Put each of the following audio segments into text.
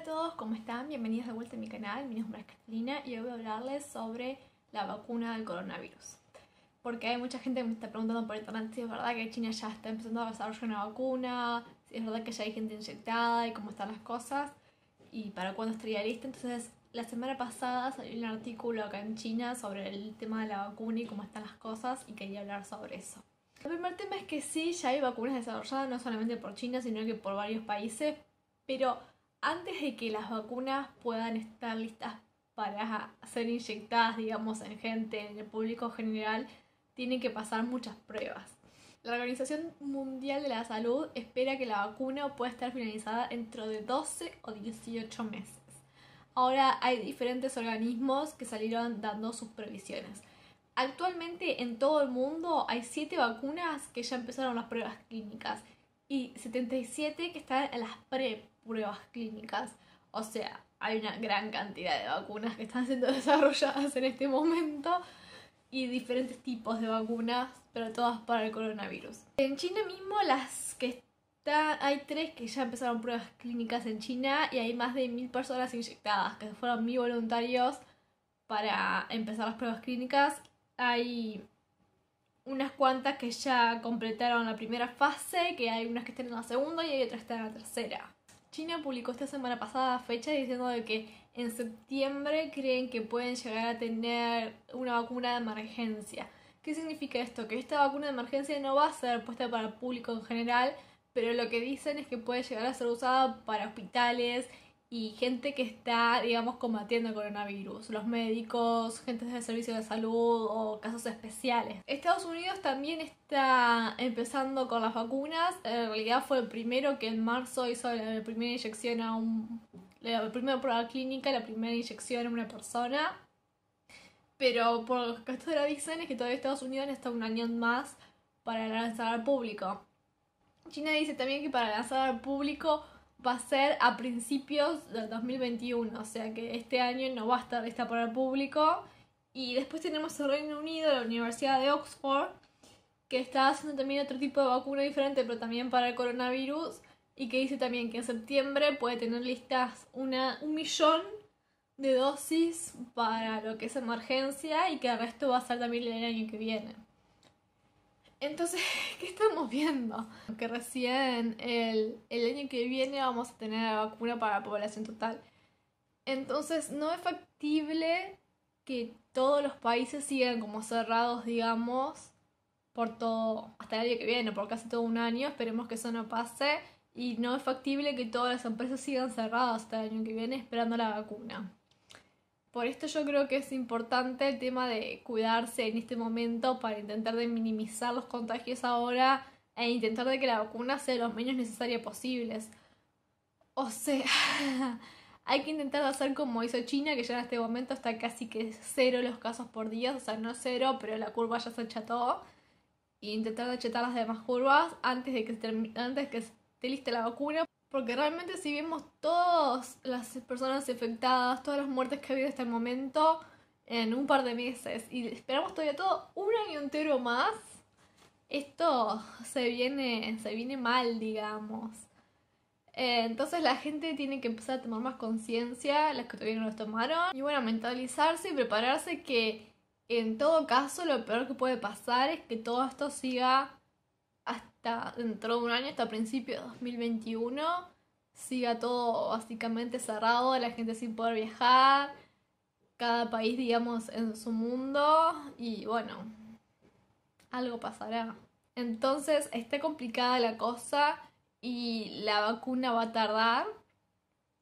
Hola a todos, ¿cómo están? Bienvenidos de vuelta a mi canal, mi nombre es Catalina y hoy voy a hablarles sobre la vacuna del coronavirus. Porque hay mucha gente que me está preguntando por internet si es verdad que China ya está empezando a desarrollar una vacuna, si es verdad que ya hay gente inyectada y cómo están las cosas y para cuándo estaría lista. Entonces, la semana pasada salió un artículo acá en China sobre el tema de la vacuna y cómo están las cosas y quería hablar sobre eso. El primer tema es que sí, ya hay vacunas desarrolladas, no solamente por China, sino que por varios países, pero antes de que las vacunas puedan estar listas para ser inyectadas, digamos, en gente, en el público general, tienen que pasar muchas pruebas. La Organización Mundial de la Salud espera que la vacuna pueda estar finalizada dentro de 12 o 18 meses. Ahora hay diferentes organismos que salieron dando sus previsiones. Actualmente en todo el mundo hay 7 vacunas que ya empezaron las pruebas clínicas y 77 que están en las pre pruebas clínicas. O sea, hay una gran cantidad de vacunas que están siendo desarrolladas en este momento y diferentes tipos de vacunas, pero todas para el coronavirus. En China mismo las que están, hay tres que ya empezaron pruebas clínicas en China y hay más de mil personas inyectadas que fueron mil voluntarios para empezar las pruebas clínicas. Hay unas cuantas que ya completaron la primera fase, que hay unas que están en la segunda y hay otras que están en la tercera. China publicó esta semana pasada fecha diciendo de que en septiembre creen que pueden llegar a tener una vacuna de emergencia. ¿Qué significa esto? Que esta vacuna de emergencia no va a ser puesta para el público en general, pero lo que dicen es que puede llegar a ser usada para hospitales y gente que está, digamos, combatiendo el coronavirus, los médicos, gente del servicio de salud o casos especiales. Estados Unidos también está empezando con las vacunas, en realidad fue el primero que en marzo hizo la primera inyección a un... la primera prueba clínica, la primera inyección a una persona. Pero por lo que de dicen es que todavía Estados Unidos necesita un año más para lanzar al público. China dice también que para lanzar al público va a ser a principios del 2021, o sea que este año no va a estar lista para el público. Y después tenemos el Reino Unido, la Universidad de Oxford, que está haciendo también otro tipo de vacuna diferente, pero también para el coronavirus, y que dice también que en septiembre puede tener listas una, un millón de dosis para lo que es emergencia y que el resto va a ser también el año que viene. Entonces, ¿qué estamos viendo? Que recién el, año que viene vamos a tener la vacuna para la población total. Entonces, no es factible que todos los países sigan como cerrados, digamos, por todo, hasta el año que viene, por casi todo un año. Esperemos que eso no pase. Y no es factible que todas las empresas sigan cerradas hasta el año que viene esperando la vacuna. Por esto yo creo que es importante el tema de cuidarse en este momento para intentar de minimizar los contagios ahora e intentar de que la vacuna sea lo menos necesaria posibles. O sea, hay que intentar hacer como hizo China, que ya en este momento está casi que cero los casos por día, o sea, no cero, pero la curva ya se acható. Y intentar achatar las demás curvas antes de que, antes que esté lista la vacuna porque realmente si vemos todas las personas afectadas, todas las muertes que ha habido hasta el momento en un par de meses y esperamos todavía todo un año entero más, esto se viene, se viene mal, digamos. Eh, entonces la gente tiene que empezar a tomar más conciencia, las que todavía no lo tomaron, y bueno, mentalizarse y prepararse que en todo caso lo peor que puede pasar es que todo esto siga hasta dentro de un año, hasta principios de 2021, siga todo básicamente cerrado, la gente sin poder viajar, cada país, digamos, en su mundo y bueno, algo pasará. Entonces está complicada la cosa y la vacuna va a tardar,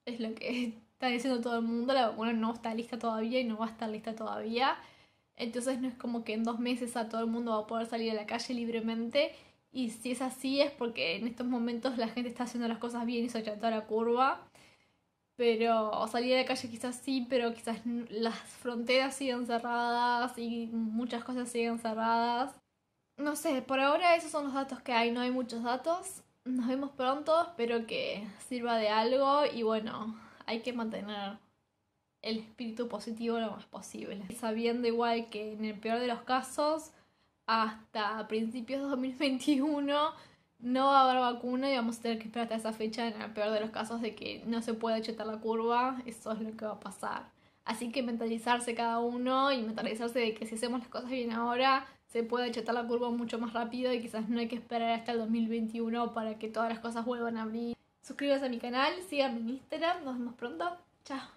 es lo que está diciendo todo el mundo, la vacuna no está lista todavía y no va a estar lista todavía. Entonces no es como que en dos meses a todo el mundo va a poder salir a la calle libremente y si es así es porque en estos momentos la gente está haciendo las cosas bien y se a la curva. Pero salir de calle quizás sí, pero quizás las fronteras siguen cerradas y muchas cosas siguen cerradas. No sé, por ahora esos son los datos que hay, no hay muchos datos. Nos vemos pronto, espero que sirva de algo y bueno, hay que mantener el espíritu positivo lo más posible. Sabiendo igual que en el peor de los casos hasta principios de 2021 no va a haber vacuna y vamos a tener que esperar hasta esa fecha en el peor de los casos de que no se pueda chetar la curva, eso es lo que va a pasar. Así que mentalizarse cada uno y mentalizarse de que si hacemos las cosas bien ahora, se puede chetar la curva mucho más rápido y quizás no hay que esperar hasta el 2021 para que todas las cosas vuelvan a abrir. Suscríbase a mi canal, síganme en Instagram, nos vemos pronto, chao.